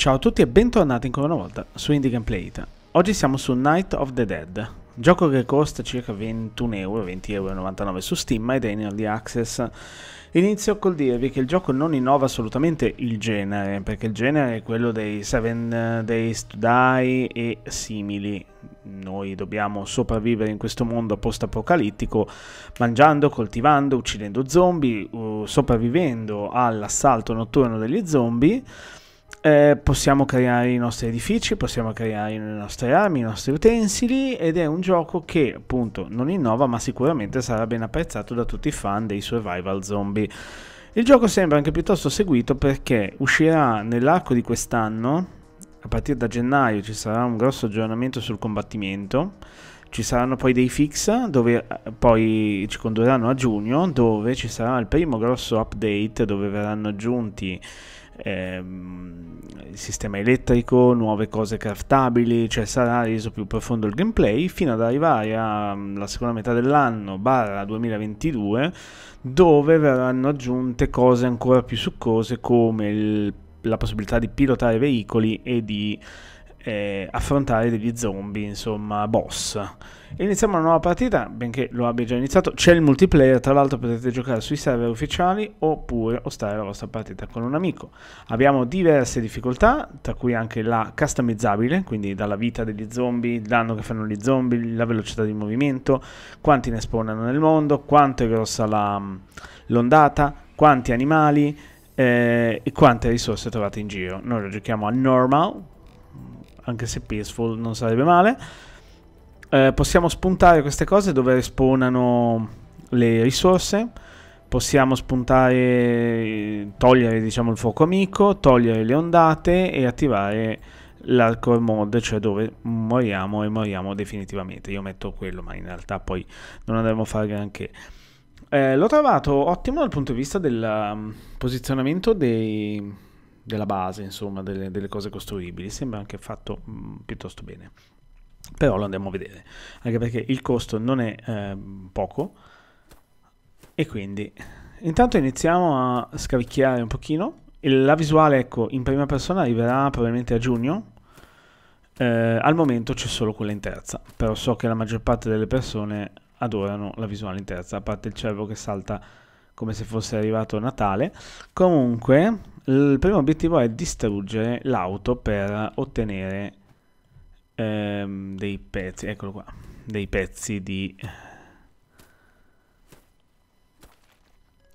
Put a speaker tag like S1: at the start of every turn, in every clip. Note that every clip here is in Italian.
S1: Ciao a tutti e bentornati ancora una volta su Indie Gameplay It. Oggi siamo su Night of the Dead, gioco che costa circa 21 euro, 20,99 euro su Steam ed è in Early Access. Inizio col dirvi che il gioco non innova assolutamente il genere, perché il genere è quello dei Seven Days to Die e simili. Noi dobbiamo sopravvivere in questo mondo post-apocalittico mangiando, coltivando, uccidendo zombie, uh, sopravvivendo all'assalto notturno degli zombie eh, possiamo creare i nostri edifici, possiamo creare le nostre armi, i nostri utensili ed è un gioco che appunto non innova ma sicuramente sarà ben apprezzato da tutti i fan dei survival zombie. Il gioco sembra anche piuttosto seguito perché uscirà nell'arco di quest'anno, a partire da gennaio ci sarà un grosso aggiornamento sul combattimento, ci saranno poi dei fix dove eh, poi ci condurranno a giugno dove ci sarà il primo grosso update dove verranno aggiunti ehm, sistema elettrico, nuove cose craftabili, cioè sarà reso più profondo il gameplay fino ad arrivare alla mm, seconda metà dell'anno, barra 2022, dove verranno aggiunte cose ancora più succose come il, la possibilità di pilotare veicoli e di eh, affrontare degli zombie, insomma, boss. Iniziamo una nuova partita, benché lo abbia già iniziato. C'è il multiplayer, tra l'altro potete giocare sui server ufficiali oppure ostare la vostra partita con un amico. Abbiamo diverse difficoltà, tra cui anche la customizzabile, quindi dalla vita degli zombie, il danno che fanno gli zombie, la velocità di movimento, quanti ne spawnano nel mondo, quanto è grossa l'ondata, quanti animali eh, e quante risorse trovate in giro. Noi lo giochiamo a normal, anche se peaceful non sarebbe male. Eh, possiamo spuntare queste cose dove respawnano le risorse. Possiamo spuntare, togliere diciamo, il fuoco amico, togliere le ondate e attivare l'hardcore mod, cioè dove moriamo e moriamo definitivamente. Io metto quello, ma in realtà poi non andremo a fare granché. Eh, l'ho trovato ottimo dal punto di vista del um, posizionamento dei della base, insomma, delle, delle cose costruibili. Sembra anche fatto mh, mm, piuttosto bene. Però lo andiamo a vedere, anche perché il costo non è eh, poco. E quindi intanto iniziamo a scavicchiare un pochino. La visuale, ecco, in prima persona arriverà probabilmente a giugno, eh, al momento c'è solo quella in terza, però so che la maggior parte delle persone adorano la visuale in terza, a parte il cervo che salta come se fosse arrivato Natale. Comunque, il primo obiettivo è distruggere l'auto per ottenere ehm, dei pezzi, eccolo qua, dei pezzi di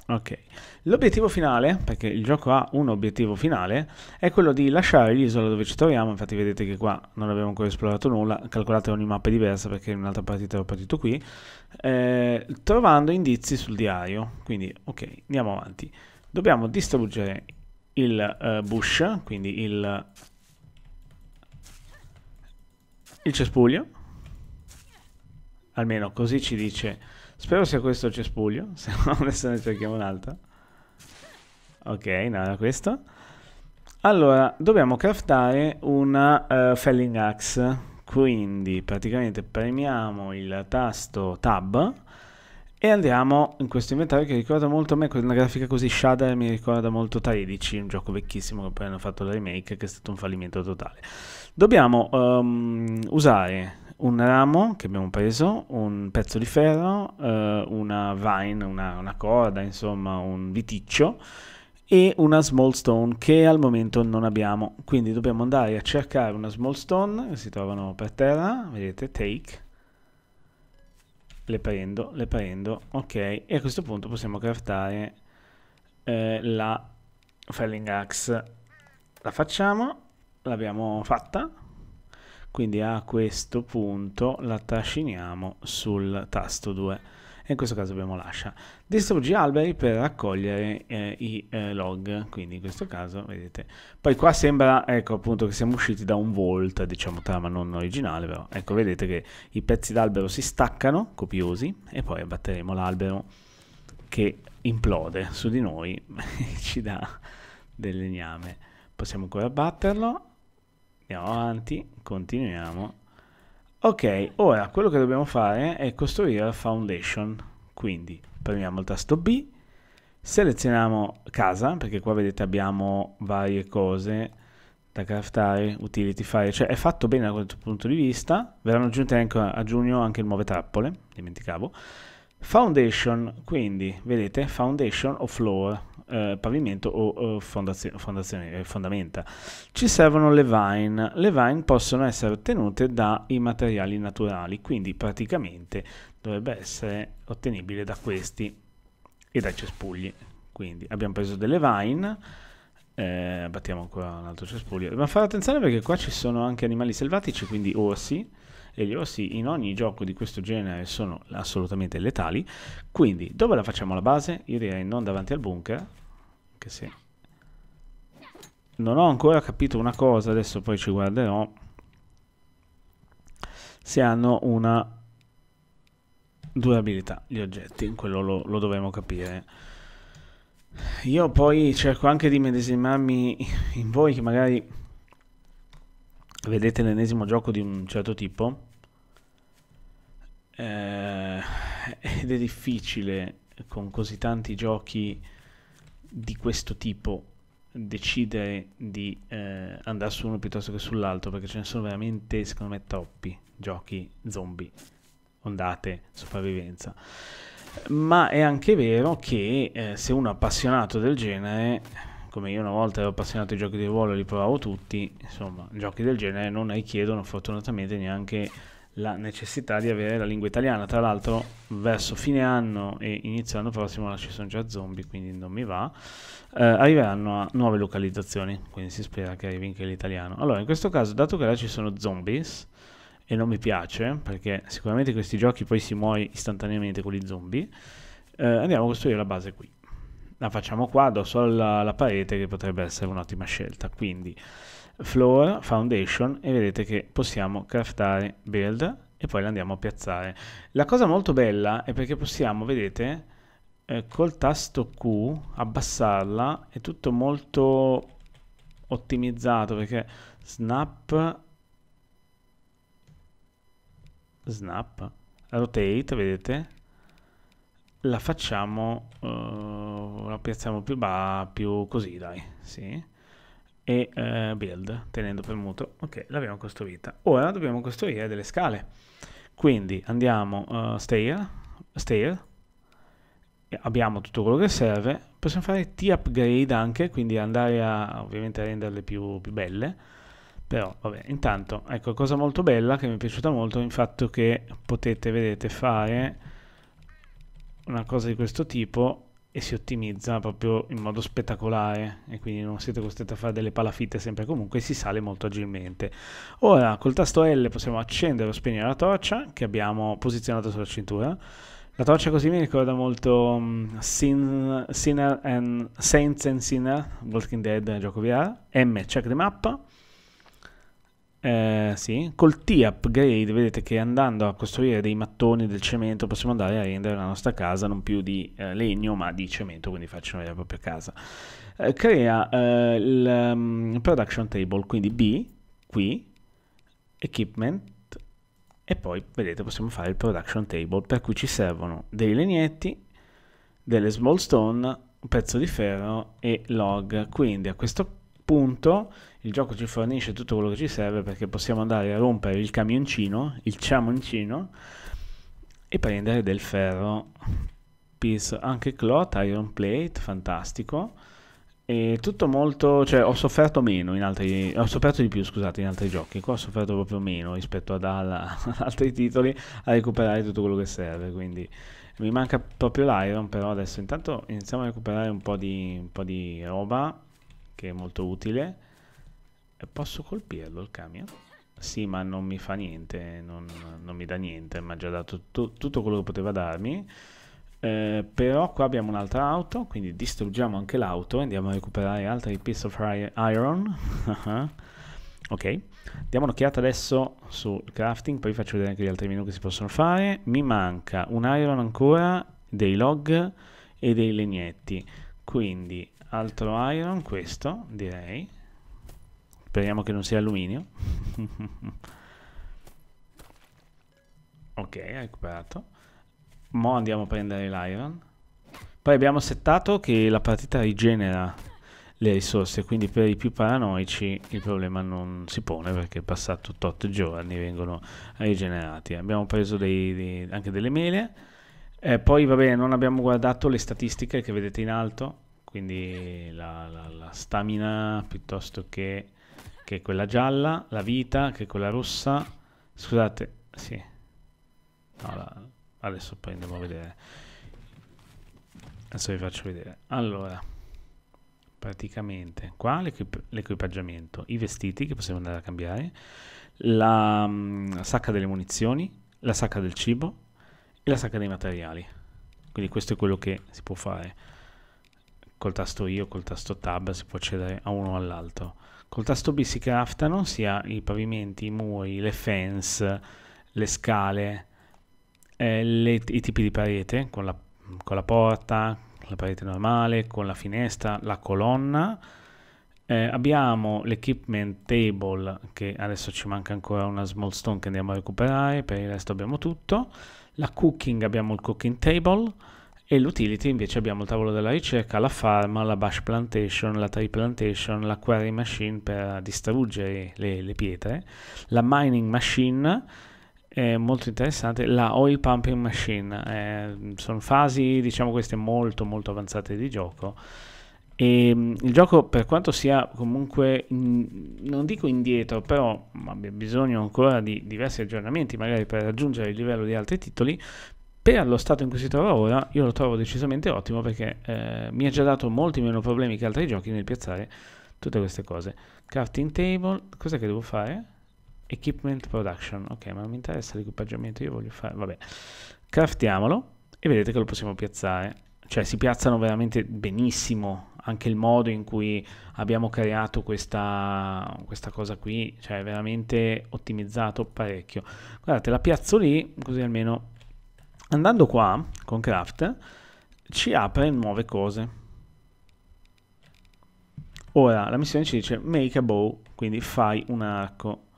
S1: Ok, l'obiettivo finale, perché il gioco ha un obiettivo finale, è quello di lasciare l'isola dove ci troviamo, infatti vedete che qua non abbiamo ancora esplorato nulla, calcolate ogni mappa è diversa perché in un'altra partita ho partito qui, eh, trovando indizi sul diario, quindi ok, andiamo avanti. Dobbiamo distruggere il uh, bush, quindi il, il cespuglio, almeno così ci dice Spero sia questo il cespuglio, se no adesso ne cerchiamo un'altra. Ok, no, era questo. Allora, dobbiamo craftare una uh, felling axe, quindi praticamente premiamo il tasto tab e andiamo in questo inventario che ricorda molto a me, con una grafica così shader mi ricorda molto 13, un gioco vecchissimo che poi hanno fatto la remake che è stato un fallimento totale. Dobbiamo um, usare un ramo che abbiamo preso, un pezzo di ferro, eh, una vine, una, una corda, insomma un viticcio e una small stone che al momento non abbiamo. Quindi dobbiamo andare a cercare una small stone che si trovano per terra, vedete, take. Le prendo, le prendo, ok. E a questo punto possiamo craftare eh, la felling axe. La facciamo, l'abbiamo fatta quindi a questo punto la trasciniamo sul tasto 2 e in questo caso abbiamo lascia distruggi alberi per raccogliere eh, i eh, log quindi in questo caso vedete poi qua sembra ecco appunto che siamo usciti da un volt diciamo trama non originale però ecco vedete che i pezzi d'albero si staccano copiosi e poi abbatteremo l'albero che implode su di noi ci dà del legname possiamo ancora abbatterlo Andiamo avanti, continuiamo. Ok, ora quello che dobbiamo fare è costruire la foundation. Quindi premiamo il tasto B, selezioniamo casa, perché qua vedete abbiamo varie cose da craftare, utility file, cioè è fatto bene da questo punto di vista. Verranno aggiunte anche a giugno anche nuove trappole, dimenticavo. Foundation, quindi vedete, foundation o floor, eh, pavimento o, eh, o fondazio, eh, fondamenta. Ci servono le vine. Le vine possono essere ottenute dai materiali naturali, quindi praticamente dovrebbe essere ottenibile da questi e dai cespugli. Quindi abbiamo preso delle vine. Eh, battiamo ancora un altro cespuglio. Ma fare attenzione perché qua ci sono anche animali selvatici, quindi orsi e gli ossi in ogni gioco di questo genere sono assolutamente letali. Quindi, dove la facciamo la base? Io direi non davanti al bunker, che se... Non ho ancora capito una cosa, adesso poi ci guarderò, se hanno una durabilità gli oggetti, quello lo, lo dovremo capire. Io poi cerco anche di medesimarmi in voi che magari vedete l'ennesimo gioco di un certo tipo eh, ed è difficile con così tanti giochi di questo tipo decidere di eh, andare su uno piuttosto che sull'altro perché ce ne sono veramente secondo me troppi giochi zombie ondate sopravvivenza ma è anche vero che eh, se uno è appassionato del genere come io una volta ero appassionato ai giochi di ruolo e li provavo tutti, insomma, giochi del genere non richiedono fortunatamente neanche la necessità di avere la lingua italiana. Tra l'altro, verso fine anno e inizio anno prossimo là ci sono già zombie, quindi non mi va. Eh, arriveranno a nuove localizzazioni, quindi si spera che arrivi anche l'italiano. Allora, in questo caso, dato che là ci sono zombies e non mi piace, perché sicuramente questi giochi poi si muoiono istantaneamente con gli zombie, eh, andiamo a costruire la base qui la facciamo qua addosso alla, alla parete che potrebbe essere un'ottima scelta. Quindi floor, foundation e vedete che possiamo craftare build e poi la andiamo a piazzare. La cosa molto bella è perché possiamo, vedete, eh, col tasto Q abbassarla, è tutto molto ottimizzato perché snap snap rotate vedete la facciamo uh, la piazziamo più, ba- più così, dai, sì. E eh, build, tenendo premuto, ok, l'abbiamo costruita. Ora dobbiamo costruire delle scale. Quindi andiamo uh, stair, stair, abbiamo tutto quello che serve. Possiamo fare t-upgrade anche, quindi andare a ovviamente a renderle più, più belle però vabbè intanto ecco cosa molto bella che mi è piaciuta molto è il fatto che potete vedete fare una cosa di questo tipo e si ottimizza proprio in modo spettacolare e quindi non siete costretti a fare delle palafitte sempre comunque si sale molto agilmente ora col tasto L possiamo accendere o spegnere la torcia che abbiamo posizionato sulla cintura la torcia così mi ricorda molto um, Sin, Sinner and, Saints and Sinner Walking Dead gioco VR M check the map eh, sì, col T-upgrade vedete che andando a costruire dei mattoni del cemento possiamo andare a rendere la nostra casa non più di eh, legno ma di cemento, quindi faccio una vera e propria casa. Eh, crea eh, il um, production table, quindi B, qui, equipment, e poi vedete possiamo fare il production table per cui ci servono dei legnetti, delle small stone, un pezzo di ferro e log. Quindi a questo punto il gioco ci fornisce tutto quello che ci serve perché possiamo andare a rompere il camioncino, il ciamoncino e prendere del ferro. Piece, anche Clot, Iron Plate, fantastico. E tutto molto, cioè ho sofferto meno in altri, ho sofferto di più scusate in altri giochi, qua ho sofferto proprio meno rispetto ad, alla, ad altri titoli a recuperare tutto quello che serve, quindi mi manca proprio l'iron però adesso intanto iniziamo a recuperare un po' di, un po di roba che è molto utile Posso colpirlo il camion? Sì, ma non mi fa niente, non, non mi dà niente, mi ha già dato tutto quello che poteva darmi. Eh, però qua abbiamo un'altra auto, quindi distruggiamo anche l'auto e andiamo a recuperare altri piece of iron. ok, diamo un'occhiata adesso sul crafting, poi vi faccio vedere anche gli altri menu che si possono fare. Mi manca un iron ancora, dei log e dei legnetti. Quindi altro iron, questo direi, Speriamo che non sia alluminio. ok, recuperato. Mo andiamo a prendere l'iron. Poi abbiamo settato che la partita rigenera le risorse, quindi per i più paranoici il problema non si pone perché passato 8 giorni vengono rigenerati. Abbiamo preso dei, dei, anche delle mele. Eh, poi va bene, non abbiamo guardato le statistiche che vedete in alto, quindi la, la, la stamina piuttosto che che è quella gialla, la vita, che è quella rossa. Scusate, sì. No, la, adesso poi andiamo a vedere. Adesso vi faccio vedere. Allora, praticamente qua l'equipaggiamento, i vestiti che possiamo andare a cambiare, la, la mm, sacca delle munizioni, la sacca del cibo e la sacca dei materiali. Quindi questo è quello che si può fare. Col tasto I o col tasto Tab si può accedere a uno o all'altro. Col tasto B si craftano sia i pavimenti, i muri, le fence, le scale, eh, le, i tipi di parete, con la, con la porta, la parete normale, con la finestra, la colonna. Eh, abbiamo l'equipment table che adesso ci manca ancora una small stone che andiamo a recuperare, per il resto abbiamo tutto. La cooking abbiamo il cooking table e l'utility invece abbiamo il tavolo della ricerca, la farm, la bash plantation, la tree plantation, la quarry machine per distruggere le, le pietre, la mining machine è molto interessante, la oil pumping machine, eh, sono fasi diciamo queste molto molto avanzate di gioco. E mm, il gioco, per quanto sia comunque, in, non dico indietro, però abbia bisogno ancora di diversi aggiornamenti, magari per raggiungere il livello di altri titoli, per lo stato in cui si trova ora io lo trovo decisamente ottimo perché eh, mi ha già dato molti meno problemi che altri giochi nel piazzare tutte queste cose crafting table cos'è che devo fare? equipment production ok ma non mi interessa l'equipaggiamento io voglio fare vabbè craftiamolo e vedete che lo possiamo piazzare cioè si piazzano veramente benissimo anche il modo in cui abbiamo creato questa, questa cosa qui cioè è veramente ottimizzato parecchio guardate la piazzo lì così almeno Andando qua con craft ci apre nuove cose. Ora la missione ci dice make a bow, quindi fai un arco.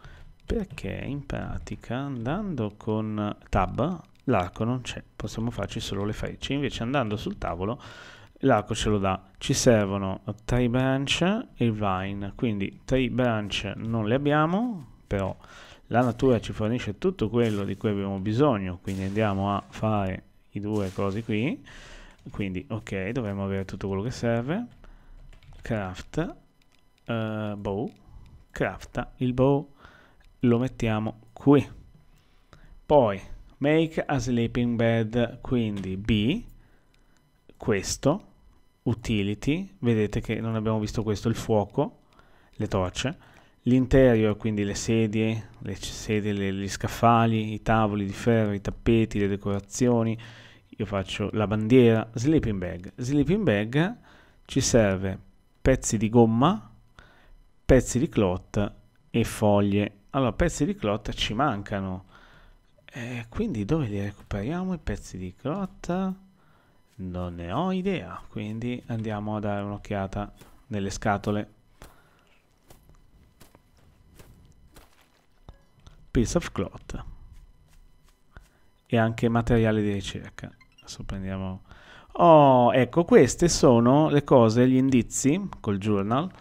S1: Perché in pratica andando con tab l'arco non c'è, possiamo farci solo le frecce, invece andando sul tavolo l'arco ce lo dà. Ci servono tree branch e vine, quindi tree branch non le abbiamo, però la natura ci fornisce tutto quello di cui abbiamo bisogno, quindi andiamo a fare i due cose qui, quindi ok, dovremmo avere tutto quello che serve, craft, uh, bow, crafta il bow, lo mettiamo qui, poi make a sleeping bed, quindi B, questo, utility, vedete che non abbiamo visto questo, il fuoco, le torce, L'interior, quindi le sedie, le sedie le, gli scaffali, i tavoli di ferro, i tappeti, le decorazioni, io faccio la bandiera, sleeping bag. Sleeping bag ci serve pezzi di gomma, pezzi di clot e foglie. Allora, pezzi di clot ci mancano. Eh, quindi dove li recuperiamo i pezzi di clot? Non ne ho idea, quindi andiamo a dare un'occhiata nelle scatole. piece of cloth e anche materiale di ricerca. Adesso prendiamo... Oh, ecco, queste sono le cose, gli indizi col journal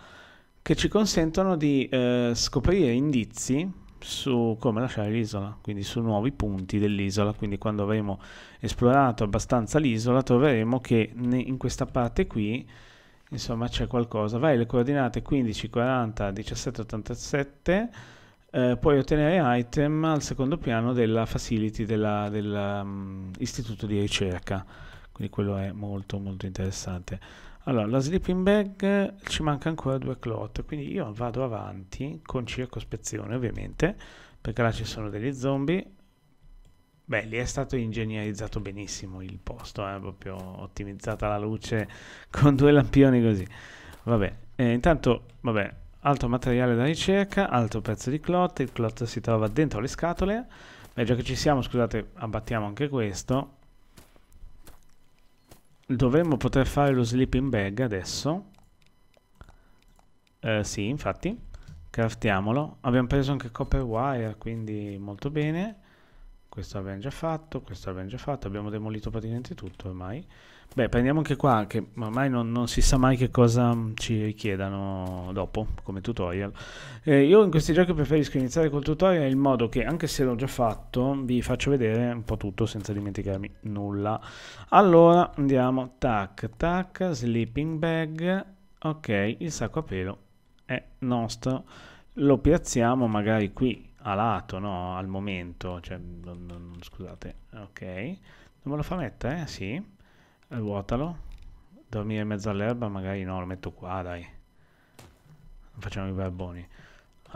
S1: che ci consentono di eh, scoprire indizi su come lasciare l'isola, quindi su nuovi punti dell'isola. Quindi quando avremo esplorato abbastanza l'isola troveremo che in questa parte qui insomma c'è qualcosa. Vai le coordinate 15, 40, 17, 87 eh, puoi ottenere item al secondo piano della facility dell'istituto mm, um, di ricerca quindi quello è molto molto interessante allora la sleeping bag ci manca ancora due clot quindi io vado avanti con circospezione ovviamente perché là ci sono degli zombie Beh, lì è stato ingegnerizzato benissimo il posto, è eh? proprio ottimizzata la luce con due lampioni così. Vabbè, eh, intanto, vabbè, Altro materiale da ricerca, altro pezzo di clot, il clot si trova dentro le scatole. Beh, già che ci siamo, scusate, abbattiamo anche questo. Dovremmo poter fare lo sleeping bag adesso. Eh, sì, infatti. Craftiamolo. Abbiamo preso anche copper wire, quindi molto bene questo abbiamo già fatto, questo abbiamo già fatto, abbiamo demolito praticamente tutto ormai. Beh, prendiamo anche qua, che ormai non, non si sa mai che cosa mm, ci richiedano dopo, come tutorial. Eh, io in questi giochi preferisco iniziare col tutorial in modo che, anche se l'ho già fatto, vi faccio vedere un po' tutto senza dimenticarmi nulla. Allora, andiamo, tac, tac, sleeping bag, ok, il sacco a pelo è nostro. Lo piazziamo magari qui alato no? al momento, cioè, non, non, scusate, ok, non me lo fa mettere, eh? sì, vuotalo, dormire in mezzo all'erba magari no, lo metto qua dai, non facciamo i barboni.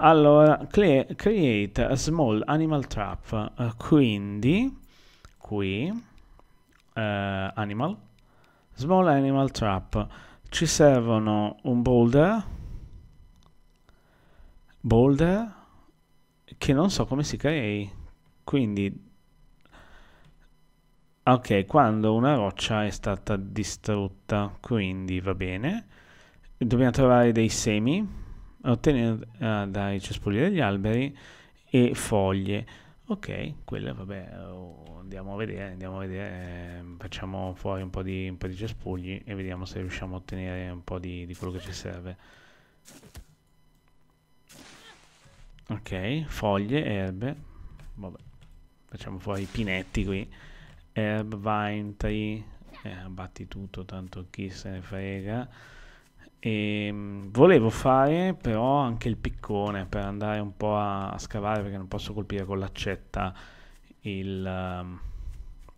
S1: Allora, create a small animal trap, uh, quindi qui, uh, animal, small animal trap, ci servono un boulder, boulder, che non so come si crei. Quindi... Ok, quando una roccia è stata distrutta, quindi va bene. Dobbiamo trovare dei semi, ottenere ah, dai cespugli degli alberi e foglie. Ok, quelle vabbè, andiamo a vedere, andiamo a vedere, ehm, facciamo fuori un po, di, un po' di cespugli e vediamo se riusciamo a ottenere un po' di, di quello che ci serve ok foglie erbe vabbè facciamo fuori i pinetti qui herb vine tree eh, abbatti tutto tanto chi se ne frega e ehm, volevo fare però anche il piccone per andare un po' a, a scavare perché non posso colpire con l'accetta il, um,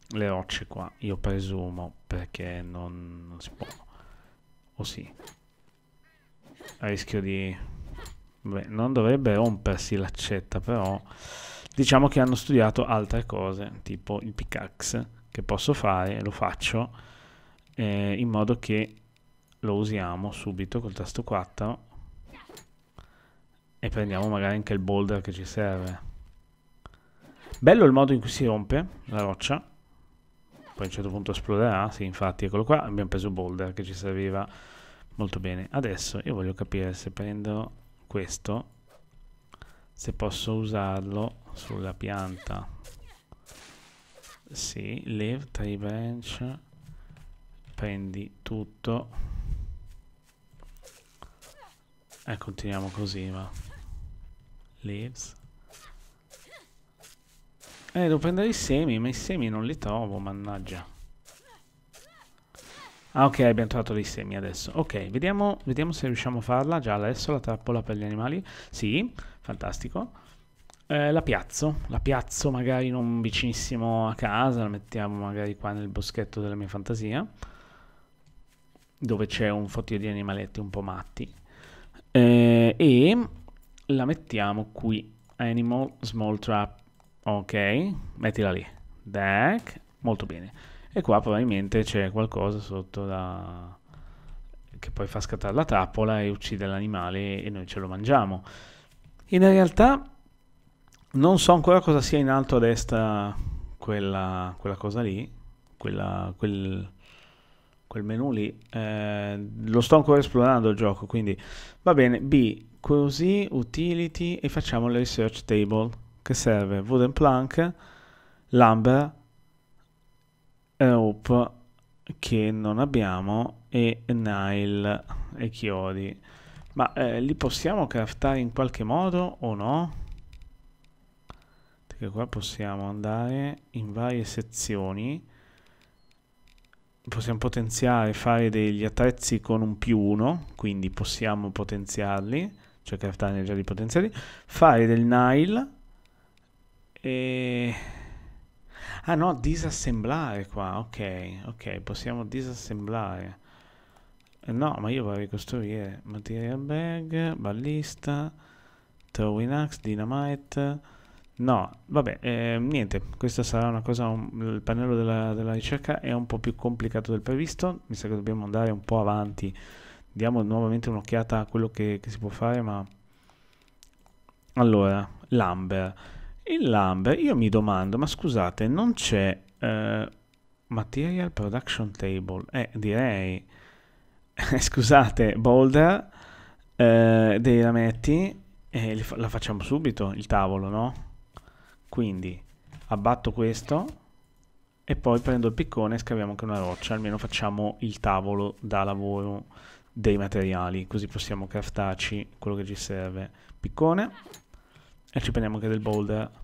S1: le rocce qua io presumo perché non, non si può o oh, sì rischio di Beh, non dovrebbe rompersi l'accetta, però diciamo che hanno studiato altre cose, tipo il pickaxe, che posso fare lo faccio eh, in modo che lo usiamo subito col tasto 4 e prendiamo magari anche il boulder che ci serve. Bello il modo in cui si rompe la roccia. Poi a un certo punto esploderà. Sì, infatti, eccolo qua. Abbiamo preso il boulder che ci serviva molto bene. Adesso io voglio capire se prendo questo se posso usarlo sulla pianta sì, leave tree branch prendi tutto e continuiamo così va leaves eh devo prendere i semi ma i semi non li trovo mannaggia Ah ok, abbiamo trovato dei semi adesso. Ok, vediamo, vediamo, se riusciamo a farla già adesso, la trappola per gli animali. Sì, fantastico. Eh, la piazzo, la piazzo magari non vicinissimo a casa, la mettiamo magari qua nel boschetto della mia fantasia, dove c'è un fottio di animaletti un po' matti. Eh, e la mettiamo qui, animal small trap. Ok, mettila lì. Deck, molto bene e qua probabilmente c'è qualcosa sotto da... che poi fa scattare la trappola e uccide l'animale e noi ce lo mangiamo. In realtà non so ancora cosa sia in alto a destra quella, quella cosa lì, quella, quel, quel menu lì. Eh, lo sto ancora esplorando il gioco, quindi va bene. B, così, utility e facciamo la research table che serve wooden plank, lumber Hope che non abbiamo e Nile e chiodi. Ma eh, li possiamo craftare in qualche modo o no? Perché qua possiamo andare in varie sezioni. Possiamo potenziare, fare degli attrezzi con un più uno, quindi possiamo potenziarli, cioè craftarne già li potenziali. Fare del Nile e Ah no, disassemblare qua, ok, ok, possiamo disassemblare. Eh, no, ma io vorrei costruire material bag, ballista, throwing axe, dynamite... No, vabbè, eh, niente, questa sarà una cosa, un, il pannello della, della, ricerca è un po' più complicato del previsto, mi sa che dobbiamo andare un po' avanti, diamo nuovamente un'occhiata a quello che, che si può fare, ma... Allora, lumber. Il LAMB, io mi domando, ma scusate, non c'è uh, Material Production Table? Eh, direi, eh, scusate, Boulder, uh, dei rametti, eh, la facciamo subito, il tavolo, no? Quindi, abbatto questo, e poi prendo il piccone e scaviamo anche una roccia, almeno facciamo il tavolo da lavoro dei materiali, così possiamo craftarci quello che ci serve. Piccone, e ci prendiamo anche del boulder.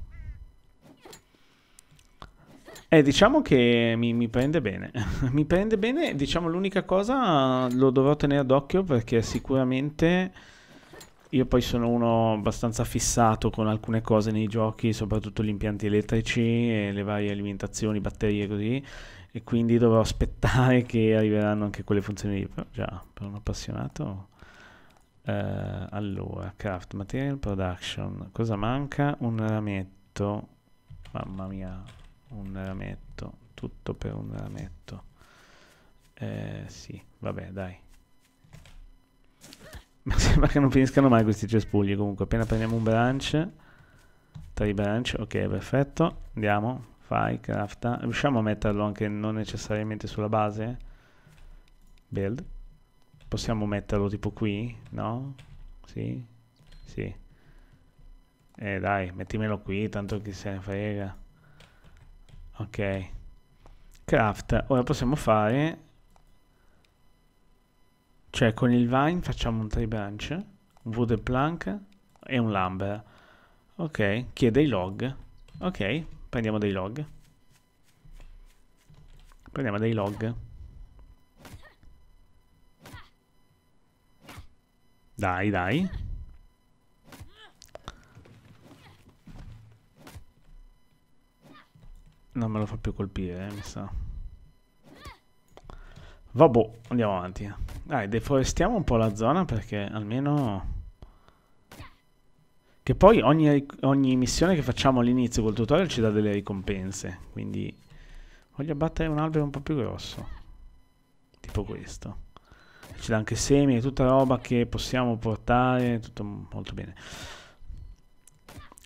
S1: Eh, diciamo che mi, mi prende bene. mi prende bene, diciamo l'unica cosa lo dovrò tenere d'occhio perché sicuramente io poi sono uno abbastanza fissato con alcune cose nei giochi, soprattutto gli impianti elettrici e le varie alimentazioni, batterie e così e quindi dovrò aspettare che arriveranno anche quelle funzioni lì. Però già, per un appassionato eh, allora, craft material production, cosa manca? Un rametto. Mamma mia, un rametto, tutto per un rametto. Eh, sì, vabbè, dai. Ma sembra che non finiscano mai questi cespugli. Comunque, appena prendiamo un branch, tre branch, ok, perfetto. Andiamo, fai, crafta. Riusciamo a metterlo anche non necessariamente sulla base? Build. Possiamo metterlo tipo qui? No? Sì? Sì. Eh dai, mettimelo qui, tanto chi se ne frega ok craft ora possiamo fare cioè con il vine facciamo un tree branch un wooden plank e un lumber ok chiede i log ok prendiamo dei log prendiamo dei log dai dai Non me lo fa più colpire, eh, mi sa. Vabbè, boh, andiamo avanti. Dai, deforestiamo un po' la zona perché almeno... Che poi ogni, ogni missione che facciamo all'inizio col tutorial ci dà delle ricompense, quindi... Voglio abbattere un albero un po' più grosso. Tipo questo. Ci dà anche semi e tutta roba che possiamo portare, tutto molto bene.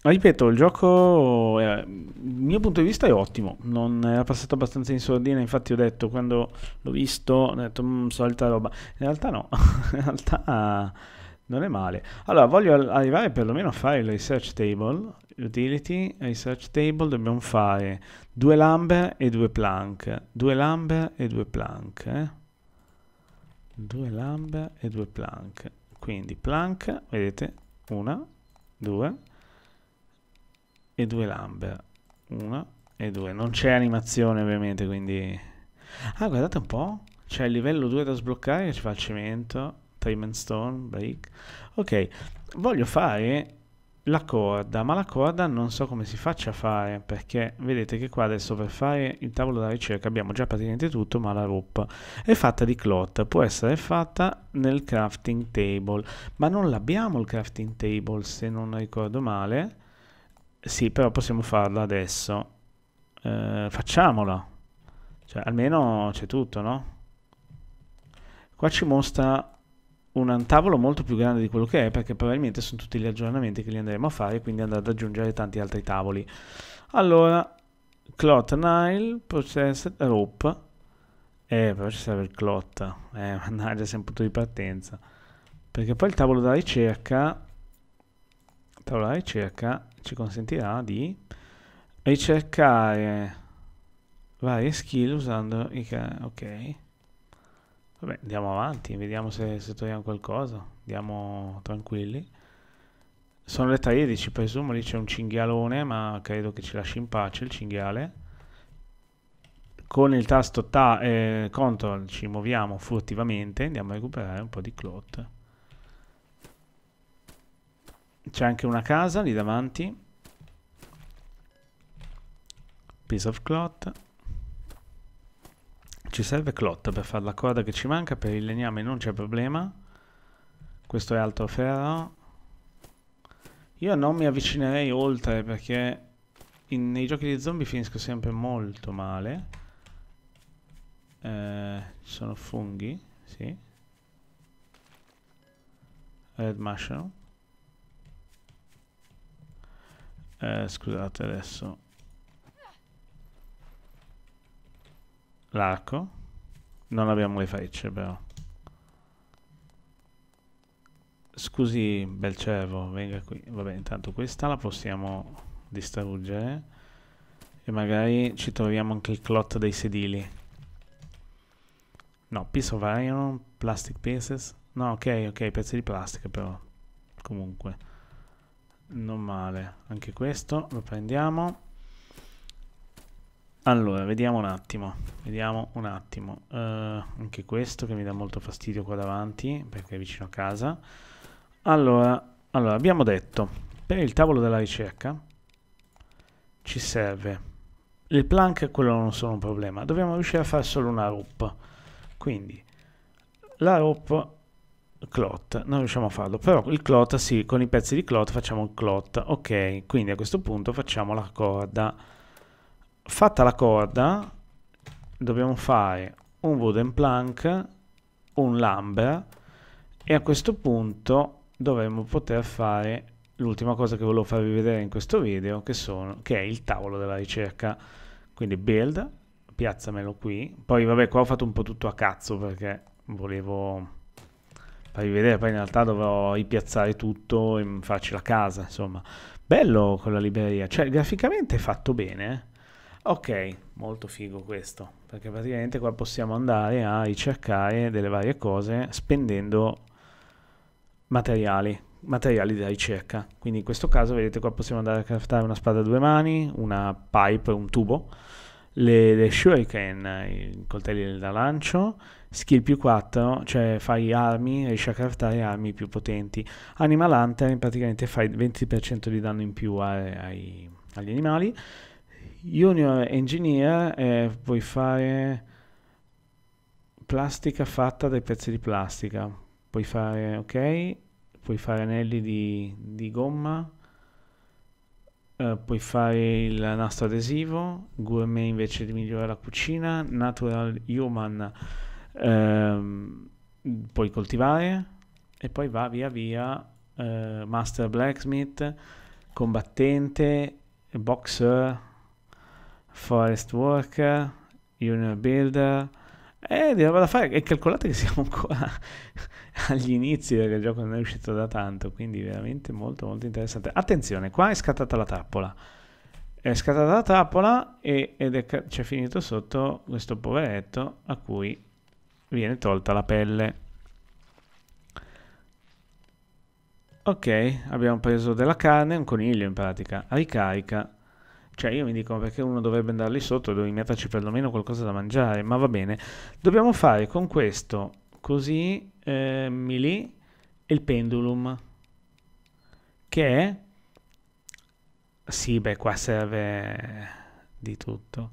S1: Ripeto, il gioco, dal eh, mio punto di vista, è ottimo. Non era passato abbastanza in sordina. Infatti, ho detto quando l'ho visto, ho detto mm, solita roba. In realtà, no, in realtà non è male. Allora, voglio arrivare perlomeno a fare il research table. Utility, research table, dobbiamo fare due lumber e due plank. Due lumber e due plank. Eh? Due lumber e due plank. Quindi plank, vedete, una, due e due Lambert. Una e due. Non c'è animazione ovviamente, quindi... Ah, guardate un po'. C'è il livello 2 da sbloccare che ci fa il cemento, treatment stone, break. Ok, voglio fare la corda, ma la corda non so come si faccia a fare, perché vedete che qua adesso per fare il tavolo da ricerca abbiamo già praticamente tutto, ma la ruppa è fatta di clot, può essere fatta nel crafting table, ma non l'abbiamo il crafting table se non ricordo male, sì, però possiamo farla adesso. Eh, facciamola. Cioè, almeno c'è tutto, no? Qua ci mostra un tavolo molto più grande di quello che è, perché probabilmente sono tutti gli aggiornamenti che li andremo a fare, quindi andrà ad aggiungere tanti altri tavoli. Allora, Clot Nile, Processed Rope. Eh, però ci serve il Clot. Eh, mannaggia, sei un punto di partenza. Perché poi il tavolo da ricerca... Tavolo da ricerca ci consentirà di ricercare varie skill usando i ok vabbè andiamo avanti vediamo se, se troviamo qualcosa andiamo tranquilli sono le 13 presumo lì c'è un cinghialone ma credo che ci lasci in pace il cinghiale con il tasto ta eh, control ci muoviamo furtivamente andiamo a recuperare un po' di clot c'è anche una casa lì davanti. Piece of cloth. Ci serve cloth per fare la corda che ci manca, per il legname non c'è problema. Questo è altro ferro. Io non mi avvicinerei oltre perché in, nei giochi di zombie finisco sempre molto male. Eh, ci sono funghi, sì. Red mushroom. Eh, scusate adesso. L'arco. Non abbiamo le frecce però. Scusi, bel cervo, venga qui. Vabbè, intanto questa la possiamo distruggere. E magari ci troviamo anche il clot dei sedili. No, piece of iron, plastic pieces. No, ok, ok, pezzi di plastica però. Comunque non male anche questo lo prendiamo allora vediamo un attimo vediamo un attimo uh, anche questo che mi dà molto fastidio qua davanti perché è vicino a casa allora, allora abbiamo detto per il tavolo della ricerca ci serve il plank quello non sono un problema dobbiamo riuscire a fare solo una rope quindi la rope clot, non riusciamo a farlo, però il clot sì, con i pezzi di clot facciamo il clot, ok, quindi a questo punto facciamo la corda. Fatta la corda dobbiamo fare un wooden plank, un lumber e a questo punto dovremmo poter fare l'ultima cosa che volevo farvi vedere in questo video che, sono, che è il tavolo della ricerca, quindi build, piazzamelo qui, poi vabbè qua ho fatto un po' tutto a cazzo perché volevo Fai vedere, poi in realtà dovrò ripiazzare tutto e farci la casa, insomma. Bello con la libreria, cioè graficamente è fatto bene. Eh. Ok, molto figo questo, perché praticamente qua possiamo andare a ricercare delle varie cose spendendo materiali, materiali da ricerca. Quindi in questo caso vedete qua possiamo andare a craftare una spada a due mani, una pipe, un tubo, le, le shuriken, i coltelli da lancio skill più 4, cioè fai armi, riesci a craftare armi più potenti. Animal Hunter praticamente fai 20% di danno in più a, ai, agli animali. Junior Engineer eh, puoi fare plastica fatta dai pezzi di plastica. Puoi fare, ok, puoi fare anelli di, di gomma, Uh, puoi fare il nastro adesivo, gourmet invece di migliorare la cucina, natural human Ehm, puoi coltivare e poi va via via eh, Master Blacksmith, combattente, boxer, forest worker, junior builder. Eh, di roba da fare. E calcolate che siamo ancora agli inizi perché il gioco non è uscito da tanto, quindi veramente molto molto interessante. Attenzione, qua è scattata la trappola. È scattata la trappola e, ed è, c'è finito sotto questo poveretto a cui viene tolta la pelle. Ok, abbiamo preso della carne, un coniglio in pratica, ricarica. Cioè io mi dico perché uno dovrebbe andare lì sotto, devo metterci perlomeno qualcosa da mangiare, ma va bene. Dobbiamo fare con questo, così, ehm, e il pendulum. Che è... Sì, beh, qua serve di tutto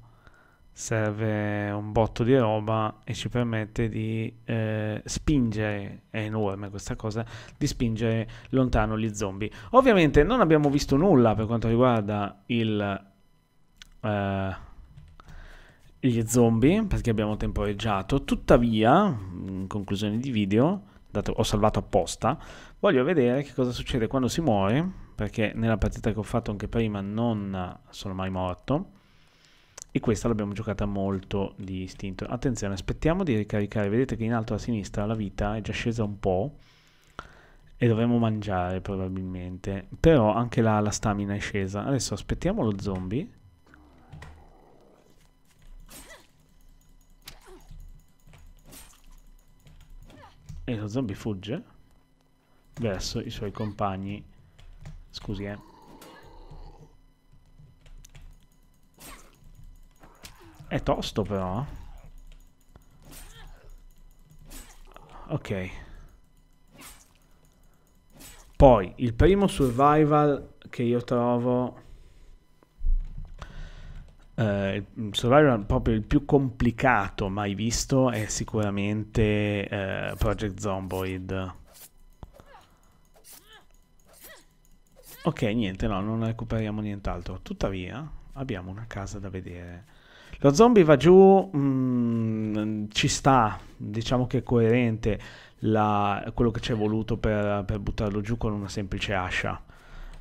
S1: serve un botto di roba e ci permette di eh, spingere, è enorme questa cosa, di spingere lontano gli zombie. Ovviamente non abbiamo visto nulla per quanto riguarda il, eh, gli zombie, perché abbiamo temporeggiato, tuttavia, in conclusione di video, dato, ho salvato apposta, voglio vedere che cosa succede quando si muore, perché nella partita che ho fatto anche prima non sono mai morto, e questa l'abbiamo giocata molto di istinto. Attenzione, aspettiamo di ricaricare, vedete che in alto a sinistra la vita è già scesa un po' e dovremmo mangiare probabilmente, però anche la, la stamina è scesa. Adesso aspettiamo lo zombie. E lo zombie fugge verso i suoi compagni. Scusi, eh. È tosto però. Eh. Ok. Poi, il primo survival che io trovo... Eh, il survival proprio il più complicato mai visto è sicuramente eh, Project Zomboid. Ok, niente, no, non recuperiamo nient'altro. Tuttavia, abbiamo una casa da vedere. Lo zombie va giù, mh, mm, ci sta, diciamo che è coerente la, quello che c'è voluto per, per, buttarlo giù con una semplice ascia.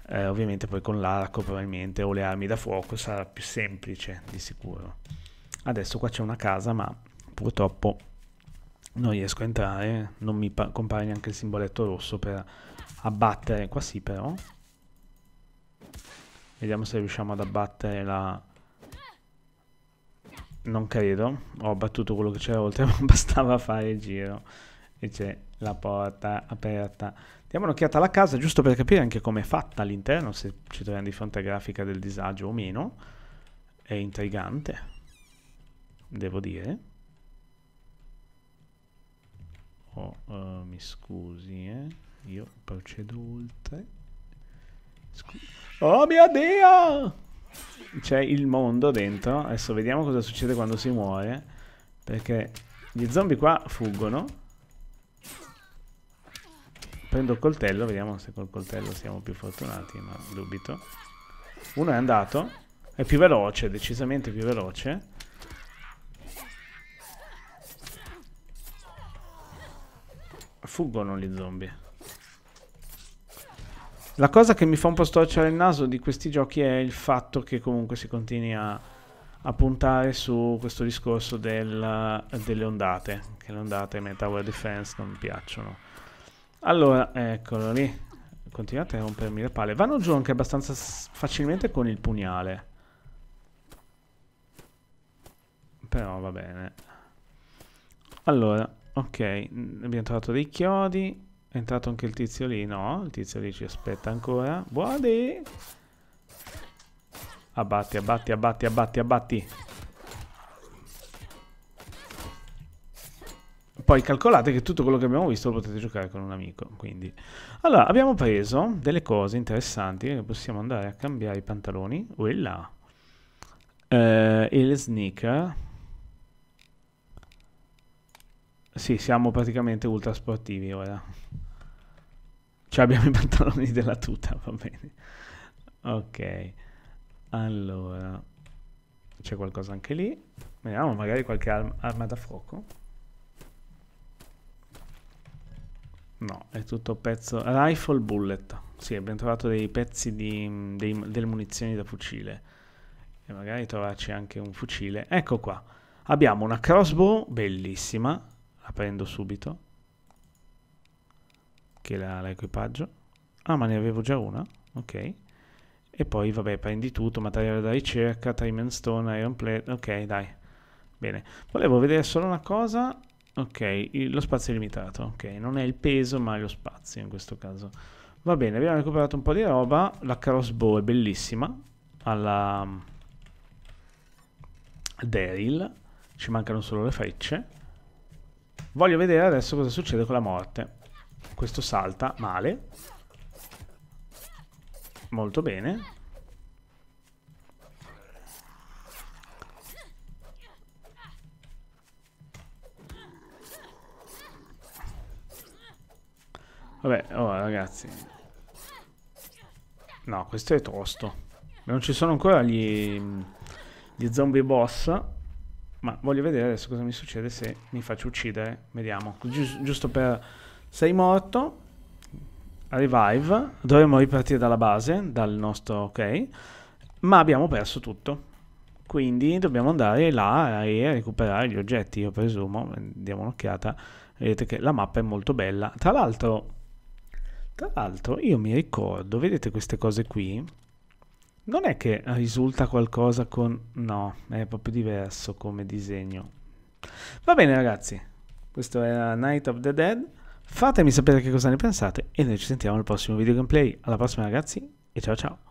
S1: Eh, ovviamente poi con l'arco probabilmente o le armi da fuoco sarà più semplice di sicuro. Adesso qua c'è una casa ma purtroppo non riesco a entrare, non mi compare neanche il simboletto rosso per abbattere, qua sì però. Vediamo se riusciamo ad abbattere la, non credo, ho abbattuto quello che c'era oltre, bastava fare il giro e c'è la porta aperta. Diamo un'occhiata alla casa giusto per capire anche come è fatta all'interno, se ci troviamo di fronte a grafica del disagio o meno. È intrigante, devo dire. Oh, uh, mi scusi, eh. io procedo oltre. Scu oh mio Dio! c'è il mondo dentro. Adesso vediamo cosa succede quando si muore. Perché gli zombie qua fuggono. Prendo il coltello, vediamo se col coltello siamo più fortunati, ma dubito. Uno è andato, è più veloce, decisamente più veloce. Fuggono gli zombie. La cosa che mi fa un po' storcere il naso di questi giochi è il fatto che comunque si continui a, a puntare su questo discorso del, delle ondate, che le ondate nei Tower Defense non mi piacciono. Allora, eccolo lì. Continuate a rompermi le palle. Vanno giù anche abbastanza facilmente con il pugnale. Però va bene. Allora, ok, abbiamo trovato dei chiodi entrato anche il tizio lì? No, il tizio lì ci aspetta ancora. Buoni! Abbatti, abbatti, abbatti, abbatti, abbatti. Poi calcolate che tutto quello che abbiamo visto lo potete giocare con un amico, quindi. Allora, abbiamo preso delle cose interessanti, possiamo andare a cambiare i pantaloni, quella, eh, e le sneaker. Sì, siamo praticamente ultra sportivi ora. Cioè abbiamo i pantaloni della tuta, va bene. Ok. Allora. C'è qualcosa anche lì. Vediamo magari qualche arma, arma da fuoco. No, è tutto pezzo... Rifle bullet. Sì, abbiamo trovato dei pezzi di, dei, delle munizioni da fucile. E magari trovarci anche un fucile. Ecco qua. Abbiamo una crossbow bellissima. La prendo subito che l'equipaggio. Ah, ma ne avevo già una? Ok. E poi, vabbè, prendi tutto, materiale da ricerca, Time Stone, Iron Plate. Ok, dai. Bene. Volevo vedere solo una cosa. Ok, il, lo spazio è limitato. Ok, non è il peso, ma lo spazio in questo caso. Va bene, abbiamo recuperato un po' di roba. La crossbow è bellissima. Alla mm, Daryl. Ci mancano solo le frecce. Voglio vedere adesso cosa succede con la morte. Questo salta male. Molto bene. Vabbè, oh ragazzi. No, questo è tosto. Non ci sono ancora gli, gli zombie boss. Ma voglio vedere adesso cosa mi succede se mi faccio uccidere. Vediamo. Gi giusto per sei morto, revive, dovremmo ripartire dalla base, dal nostro ok, ma abbiamo perso tutto. Quindi dobbiamo andare là e recuperare gli oggetti, io presumo, diamo un'occhiata, vedete che la mappa è molto bella. Tra l'altro, tra l'altro io mi ricordo, vedete queste cose qui? Non è che risulta qualcosa con... no, è proprio diverso come disegno. Va bene ragazzi, questo era Night of the Dead. Fatemi sapere che cosa ne pensate e noi ci sentiamo al prossimo video gameplay. Alla prossima ragazzi e ciao ciao!